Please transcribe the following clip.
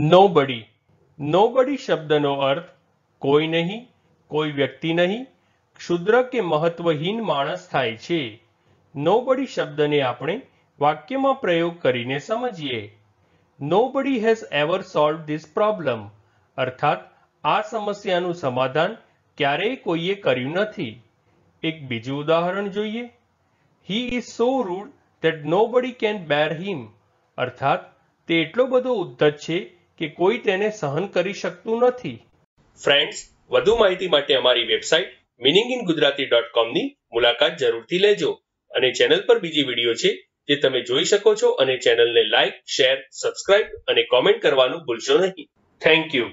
nobody nobody શબ્દનો અર્થ કોઈ નહીં કોઈ વ્યક્તિ નહીં ક્ષુદ્ર કે મહત્વહીન માણસ થાય છે નોબડી શબ્દને આપણે વાક્યમાં પ્રયોગ કરીને સમજીએ nobody has ever solve this problem અર્થાત આ સમસ્યાનું સમાધાન ક્યારેય કોઈએ કર્યું નથી એક બીજું ઉદાહરણ જોઈએ he is so rude that nobody can bear him અર્થાત તે એટલો બધો ઉદ્ધત છે કે કોઈ તેને સહન કરી શકતું નથી ફ્રેન્ડ્સ વધુ માહિતી માટે અમારી website meaning in Gujarati dot કોમની મુલાકાત જરૂરથી લેજો અને ચેનલ પર બીજી વિડીયો છે જે તમે જોઈ શકો છો અને ચેનલને લાઇક શેર સબસ્ક્રાઇબ અને કોમેન્ટ કરવાનું ભૂલશો નહીં થેન્ક યુ